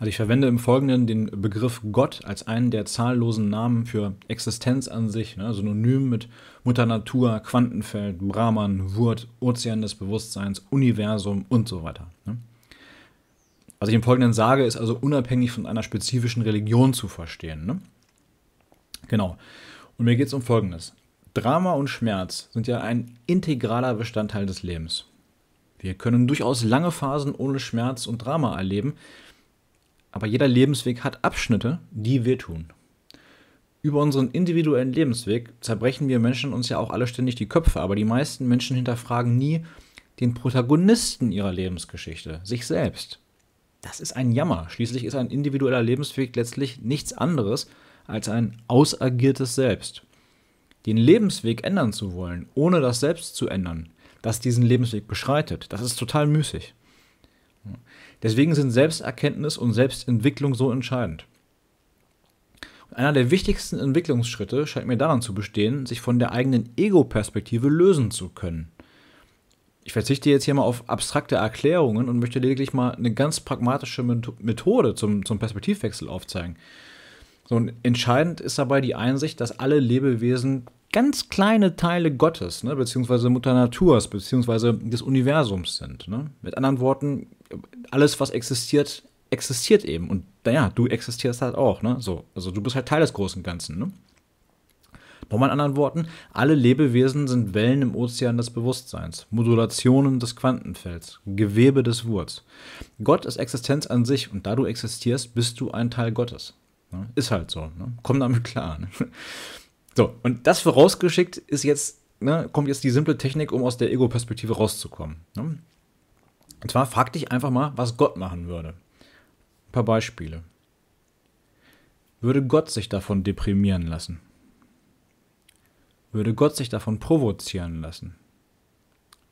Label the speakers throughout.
Speaker 1: Also ich verwende im Folgenden den Begriff Gott als einen der zahllosen Namen für Existenz an sich, ne? synonym mit Mutter Natur, Quantenfeld, Brahman, Wurt, Ozean des Bewusstseins, Universum und so weiter. Ne? Was ich im Folgenden sage, ist also unabhängig von einer spezifischen Religion zu verstehen. Ne? Genau. Und mir geht es um Folgendes. Drama und Schmerz sind ja ein integraler Bestandteil des Lebens. Wir können durchaus lange Phasen ohne Schmerz und Drama erleben, aber jeder Lebensweg hat Abschnitte, die wir tun. Über unseren individuellen Lebensweg zerbrechen wir Menschen uns ja auch alle ständig die Köpfe, aber die meisten Menschen hinterfragen nie den Protagonisten ihrer Lebensgeschichte, sich selbst. Das ist ein Jammer. Schließlich ist ein individueller Lebensweg letztlich nichts anderes als ein ausagiertes Selbst. Den Lebensweg ändern zu wollen, ohne das Selbst zu ändern, das diesen Lebensweg beschreitet, das ist total müßig. Deswegen sind Selbsterkenntnis und Selbstentwicklung so entscheidend. einer der wichtigsten Entwicklungsschritte scheint mir daran zu bestehen, sich von der eigenen Ego-Perspektive lösen zu können. Ich verzichte jetzt hier mal auf abstrakte Erklärungen und möchte lediglich mal eine ganz pragmatische Methode zum, zum Perspektivwechsel aufzeigen. So, entscheidend ist dabei die Einsicht, dass alle Lebewesen ganz kleine Teile Gottes, ne, beziehungsweise Mutter Naturs, beziehungsweise des Universums sind. Ne? Mit anderen Worten, alles, was existiert, existiert eben. Und naja, du existierst halt auch. Ne? So, also du bist halt Teil des großen Ganzen. Ne? Nochmal in anderen Worten, alle Lebewesen sind Wellen im Ozean des Bewusstseins, Modulationen des Quantenfelds, Gewebe des Wurz. Gott ist Existenz an sich und da du existierst, bist du ein Teil Gottes. Ne? Ist halt so. Ne? Komm damit klar. Ne? So, und das vorausgeschickt ist jetzt, ne, kommt jetzt die simple Technik, um aus der Ego-Perspektive rauszukommen. Ne? Und zwar frag dich einfach mal, was Gott machen würde. Ein paar Beispiele. Würde Gott sich davon deprimieren lassen? Würde Gott sich davon provozieren lassen?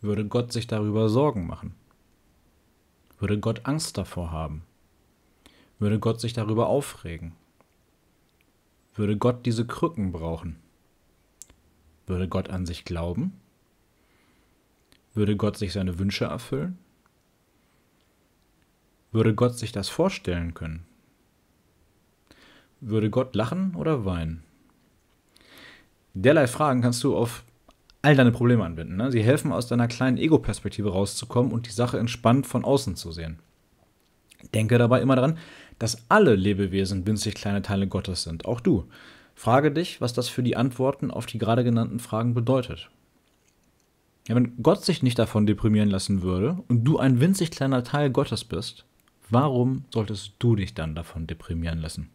Speaker 1: Würde Gott sich darüber Sorgen machen? Würde Gott Angst davor haben? Würde Gott sich darüber aufregen? Würde Gott diese Krücken brauchen? Würde Gott an sich glauben? Würde Gott sich seine Wünsche erfüllen? Würde Gott sich das vorstellen können? Würde Gott lachen oder weinen? Derlei Fragen kannst du auf all deine Probleme anwenden. Ne? Sie helfen, aus deiner kleinen Ego-Perspektive rauszukommen und die Sache entspannt von außen zu sehen. Denke dabei immer daran, dass alle Lebewesen winzig kleine Teile Gottes sind, auch du. Frage dich, was das für die Antworten auf die gerade genannten Fragen bedeutet. Ja, wenn Gott sich nicht davon deprimieren lassen würde und du ein winzig kleiner Teil Gottes bist, warum solltest du dich dann davon deprimieren lassen?